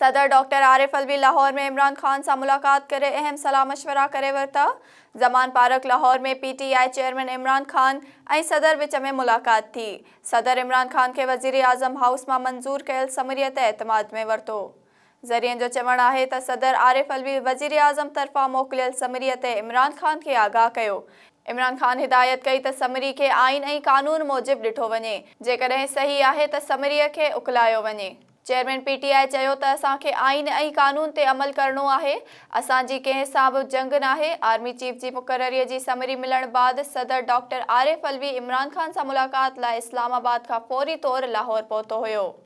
सदर डॉक्टर आरिफ़ अलवी लाहौर में इमरान ख़ान से मुलाक़ात करे अहम सलाह मशवरा करे वरता ज़मान पारक लाहौर में P T I chairman Imran Khan ऐं सदर विच में मुलाक़ात थी सदर इमरान ख़ान के वजीर आजम हाउस में मंजूर कल समरियत एतमाद में वरतो ज़रियनि जो चवण है त सदर आरिफ़ अलवी वजीर आजम तरफा मोकिल समरियत इमरान ख़ान के आगाह कर इमरान ख़ान हिदायत कई त समरी के आइन क़ानून मूजिब डिठो वे जेकॾहिं सही है त समरीअ खे उकलायो वञे चेयरमैन पीटीआई चयो त असांखे आइन ऐं क़ानून ते अमल करणो आहे असांजी कंहिं सां बि जंग न आहे आर्मी चीफ जी मुक़ररीअ जी समरी मिलण बाद सदर डॉक्टर आरिफ़ अलवी इमरान ख़ान सां मुलाक़ात लाइ इस्लामाबाद खां फौरी तौरु लाहौर पहुतो हुयो